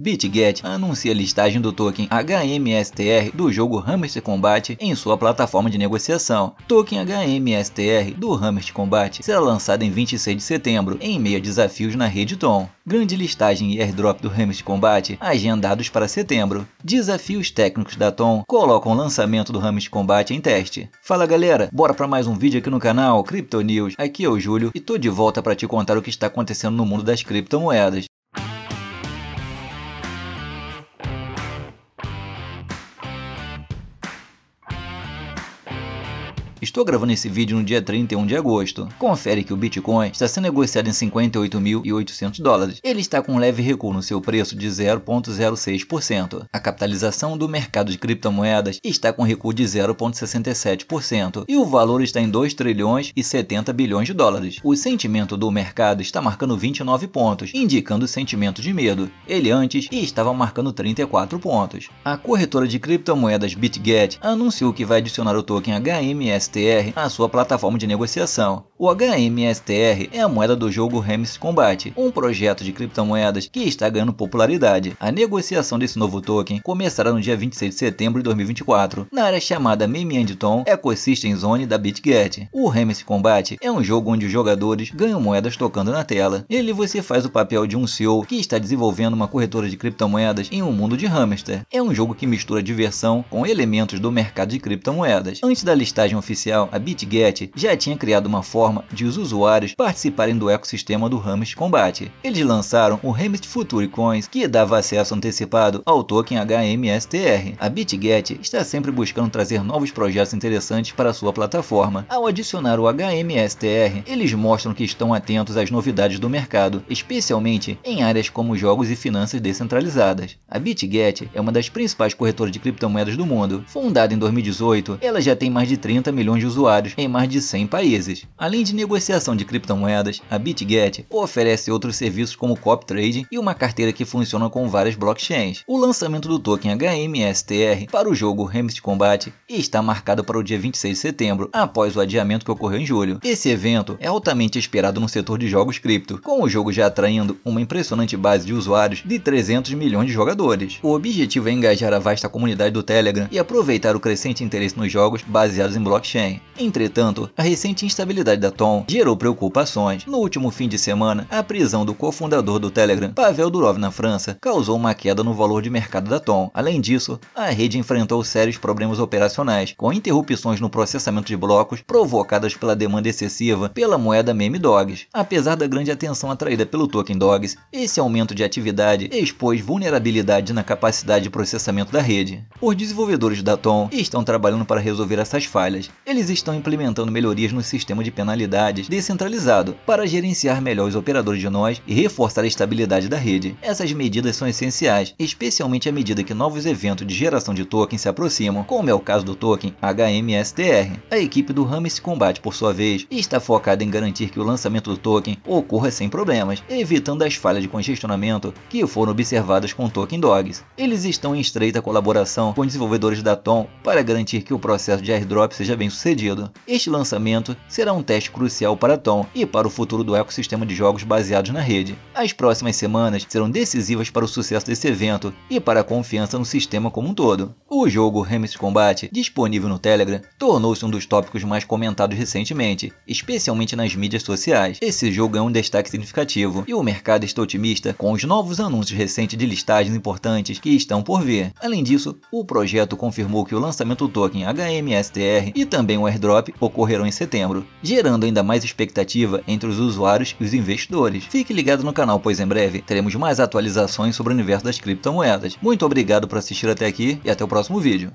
BitGet anuncia a listagem do token HMSTR do jogo Hammer's Combat em sua plataforma de negociação. Token HMSTR do Hammer's Combat será lançado em 26 de setembro, em meio a desafios na rede Tom. Grande listagem e airdrop do Hammer's Combat agendados para setembro. Desafios técnicos da Tom colocam o lançamento do Hammer's Combat em teste. Fala galera, bora para mais um vídeo aqui no canal Crypto News. Aqui é o Júlio e tô de volta para te contar o que está acontecendo no mundo das criptomoedas. Estou gravando esse vídeo no dia 31 de agosto. Confere que o Bitcoin está sendo negociado em 58.800 dólares. Ele está com um leve recuo no seu preço de 0,06%. A capitalização do mercado de criptomoedas está com recuo de 0,67% e o valor está em 2 trilhões e 70 bilhões de dólares. O sentimento do mercado está marcando 29 pontos, indicando sentimento de medo. Ele antes estava marcando 34 pontos. A corretora de criptomoedas BitGet anunciou que vai adicionar o token HMS STR na sua plataforma de negociação. O HMSTR é a moeda do jogo Hems Combat, um projeto de criptomoedas que está ganhando popularidade. A negociação desse novo token começará no dia 26 de setembro de 2024, na área chamada Meme and Ecosystem Zone da BitGet. O Hems Combat é um jogo onde os jogadores ganham moedas tocando na tela. Ele você faz o papel de um CEO que está desenvolvendo uma corretora de criptomoedas em um mundo de hamster. É um jogo que mistura diversão com elementos do mercado de criptomoedas. Antes da listagem oficial, a BitGet já tinha criado uma forma forma de os usuários participarem do ecossistema do Hermes Combate. Eles lançaram o Hermes Future Coins, que dava acesso antecipado ao token HMSTR. A BitGet está sempre buscando trazer novos projetos interessantes para sua plataforma. Ao adicionar o HMSTR, eles mostram que estão atentos às novidades do mercado, especialmente em áreas como jogos e finanças descentralizadas. A BitGet é uma das principais corretoras de criptomoedas do mundo. Fundada em 2018, ela já tem mais de 30 milhões de usuários em mais de 100 países. Além Além de negociação de criptomoedas, a BitGet oferece outros serviços como copy trading e uma carteira que funciona com várias blockchains. O lançamento do token HMSTR para o jogo Hamster Combat está marcado para o dia 26 de setembro, após o adiamento que ocorreu em julho. Esse evento é altamente esperado no setor de jogos cripto, com o jogo já atraindo uma impressionante base de usuários de 300 milhões de jogadores. O objetivo é engajar a vasta comunidade do Telegram e aproveitar o crescente interesse nos jogos baseados em blockchain. Entretanto, a recente instabilidade da Tom gerou preocupações. No último fim de semana, a prisão do cofundador do Telegram, Pavel Durov, na França, causou uma queda no valor de mercado da Tom. Além disso, a rede enfrentou sérios problemas operacionais, com interrupções no processamento de blocos provocadas pela demanda excessiva pela moeda meme Dogs. Apesar da grande atenção atraída pelo token Dogs, esse aumento de atividade expôs vulnerabilidade na capacidade de processamento da rede. Os desenvolvedores da Tom estão trabalhando para resolver essas falhas. Eles estão implementando melhorias no sistema de penalidade funcionalidades descentralizado para gerenciar melhor os operadores de nós e reforçar a estabilidade da rede. Essas medidas são essenciais, especialmente à medida que novos eventos de geração de token se aproximam, como é o caso do token HMSTR. A equipe do Rame se combate, por sua vez, e está focada em garantir que o lançamento do token ocorra sem problemas, evitando as falhas de congestionamento que foram observadas com o Token Dogs. Eles estão em estreita colaboração com desenvolvedores da Tom para garantir que o processo de airdrop seja bem sucedido. Este lançamento será um teste crucial para Tom e para o futuro do ecossistema de jogos baseados na rede. As próximas semanas serão decisivas para o sucesso desse evento e para a confiança no sistema como um todo. O jogo Remix Combat, disponível no Telegram, tornou-se um dos tópicos mais comentados recentemente, especialmente nas mídias sociais. Esse jogo é um destaque significativo e o mercado está otimista com os novos anúncios recentes de listagens importantes que estão por vir. Além disso, o projeto confirmou que o lançamento do token HMSTR e também o airdrop ocorrerão em setembro, gerando ainda mais expectativa entre os usuários e os investidores. Fique ligado no canal, pois em breve teremos mais atualizações sobre o universo das criptomoedas. Muito obrigado por assistir até aqui e até o próximo vídeo.